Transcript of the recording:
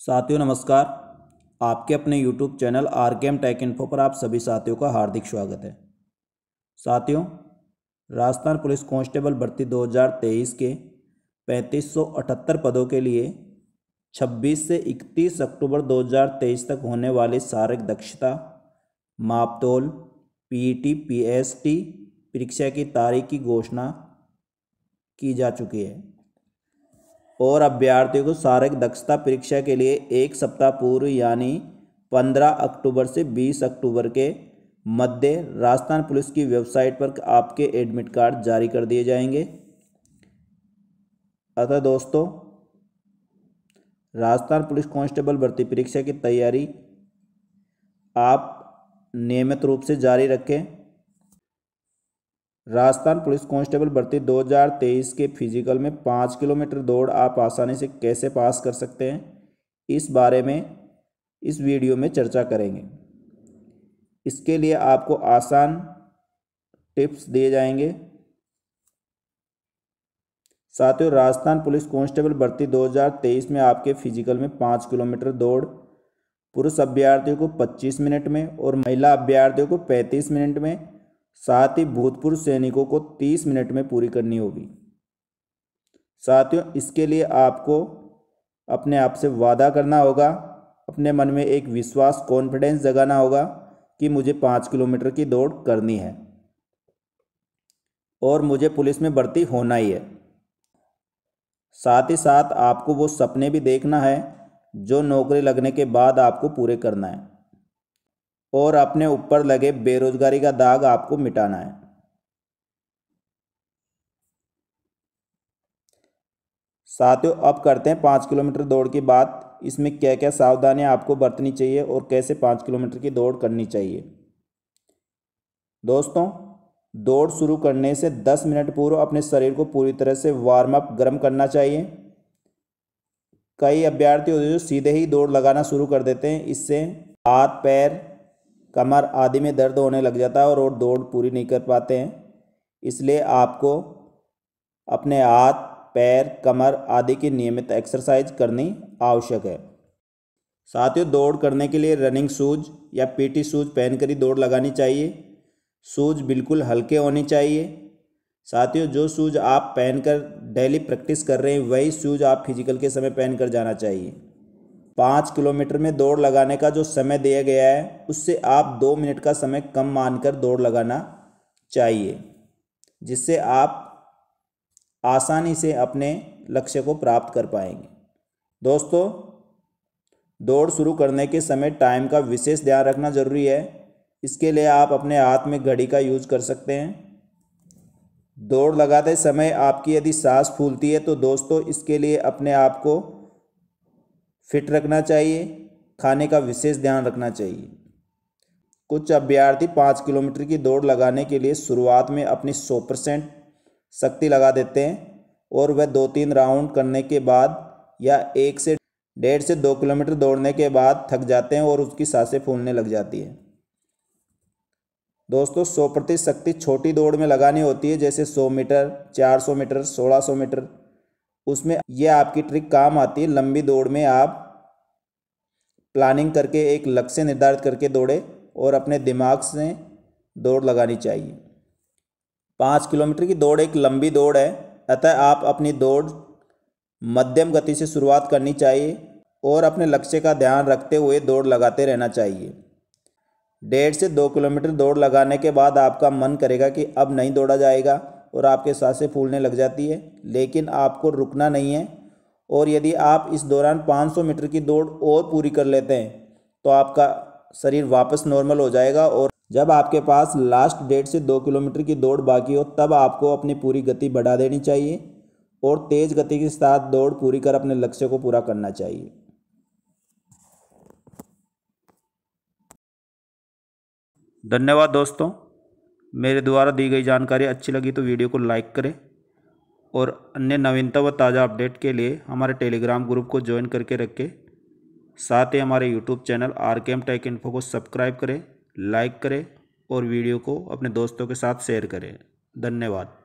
साथियों नमस्कार आपके अपने YouTube channel R K M tech info पर आप सभी साथियों का हार्दिक स्वागत है साथियों राजस्थान पुलिस कांस्टेबल भर्ती 2023 के 3578 पदों के लिए 26 से 31 अक्टूबर 2023 तक होने वाली शारीरिक दक्षता मापतोल पीईटी पीएसटी e परीक्षा की तारीख की घोषणा की जा चुकी है और अभ्यर्थियों को शारीरिक दक्षता परीक्षा के लिए एक सप्ताह पूर्व यानी 15 अक्टूबर से 20 अक्टूबर के मध्य राजस्थान पुलिस की वेबसाइट पर आपके एडमिट कार्ड जारी कर दिए जाएंगे अतः दोस्तों राजस्थान पुलिस कांस्टेबल भर्ती परीक्षा की तैयारी आप नियमित रूप से जारी रखें राजस्थान पुलिस कांस्टेबल भर्ती 2023 के फिजिकल में पाँच किलोमीटर दौड़ आप आसानी से कैसे पास कर सकते हैं इस बारे में इस वीडियो में चर्चा करेंगे इसके लिए आपको आसान टिप्स दिए जाएंगे साथियों राजस्थान पुलिस कांस्टेबल भर्ती 2023 में आपके फिजिकल में पाँच किलोमीटर दौड़ पुरुष अभ्यर्थियों को 25 मिनट में और महिला अभ्यर्थियों को 35 मिनट में साथ ही भूतपूर्व सैनिकों को 30 मिनट में पूरी करनी होगी साथियों इसके लिए आपको अपने आप से वादा करना होगा अपने मन में एक विश्वास कॉन्फिडेंस जगाना होगा कि मुझे पाँच किलोमीटर की दौड़ करनी है और मुझे पुलिस में भर्ती होना ही है साथ ही साथ आपको वो सपने भी देखना है जो नौकरी लगने के बाद आपको पूरे करना है और अपने ऊपर लगे बेरोजगारी का दाग आपको मिटाना है साथियों अब करते हैं पाँच किलोमीटर दौड़ की बात इसमें क्या क्या सावधानियां आपको बरतनी चाहिए और कैसे पाँच किलोमीटर की दौड़ करनी चाहिए दोस्तों दौड़ शुरू करने से दस मिनट पूर्व अपने शरीर को पूरी तरह से वार्म अप गर्म करना चाहिए कई अभ्यर्थी होते हैं जो सीधे ही दौड़ लगाना शुरू कर देते हैं इससे हाथ पैर कमर आदि में दर्द होने लग जाता है और, और दौड़ पूरी नहीं कर पाते हैं इसलिए आपको अपने हाथ पैर कमर आदि की नियमित एक्सरसाइज करनी आवश्यक है साथियों दौड़ करने के लिए रनिंग शूज या पीटी शूज पहनकर ही दौड़ लगानी चाहिए शूज बिल्कुल हल्के होने चाहिए साथियों जो शूज़ आप पहनकर डेली प्रैक्टिस कर रहे हैं वही शूज़ आप फिजिकल के समय पहनकर जाना चाहिए पाँच किलोमीटर में दौड़ लगाने का जो समय दिया गया है उससे आप दो मिनट का समय कम मानकर दौड़ लगाना चाहिए जिससे आप आसानी से अपने लक्ष्य को प्राप्त कर पाएंगे दोस्तों दौड़ शुरू करने के समय टाइम का विशेष ध्यान रखना जरूरी है इसके लिए आप अपने हाथ में घड़ी का यूज कर सकते हैं दौड़ लगाते समय आपकी यदि सांस फूलती है तो दोस्तों इसके लिए अपने आप को फिट रखना चाहिए खाने का विशेष ध्यान रखना चाहिए कुछ अभ्यर्थी पाँच किलोमीटर की दौड़ लगाने के लिए शुरुआत में अपनी सौ परसेंट शक्ति लगा देते हैं और वह दो तीन राउंड करने के बाद या एक से डेढ़ से दो किलोमीटर दौड़ने के बाद थक जाते हैं और उसकी सांसें फूलने लग जाती है दोस्तों सौ प्रतिशत शक्ति छोटी दौड़ में लगानी होती है जैसे सौ मीटर चार सौ मीटर सोलह सौ मीटर उसमें ये आपकी ट्रिक काम आती है लंबी दौड़ में आप प्लानिंग करके एक लक्ष्य निर्धारित करके दौड़े और अपने दिमाग से दौड़ लगानी चाहिए पाँच किलोमीटर की दौड़ एक लंबी दौड़ है अतः आप अपनी दौड़ मध्यम गति से शुरुआत करनी चाहिए और अपने लक्ष्य का ध्यान रखते हुए दौड़ लगाते रहना चाहिए डेढ़ से दो किलोमीटर दौड़ लगाने के बाद आपका मन करेगा कि अब नहीं दौड़ा जाएगा और आपके सांसें फूलने लग जाती है लेकिन आपको रुकना नहीं है और यदि आप इस दौरान 500 मीटर की दौड़ और पूरी कर लेते हैं तो आपका शरीर वापस नॉर्मल हो जाएगा और जब आपके पास लास्ट डेट से दो किलोमीटर की दौड़ बाकी हो तब आपको अपनी पूरी गति बढ़ा देनी चाहिए और तेज़ गति के साथ दौड़ पूरी कर अपने लक्ष्य को पूरा करना चाहिए धन्यवाद दोस्तों मेरे द्वारा दी गई जानकारी अच्छी लगी तो वीडियो को लाइक करें और अन्य नवीनतम व ताज़ा अपडेट के लिए हमारे टेलीग्राम ग्रुप को ज्वाइन करके रखें साथ ही हमारे YouTube channel R K M tech info को सब्सक्राइब करें लाइक करें और वीडियो को अपने दोस्तों के साथ शेयर करें धन्यवाद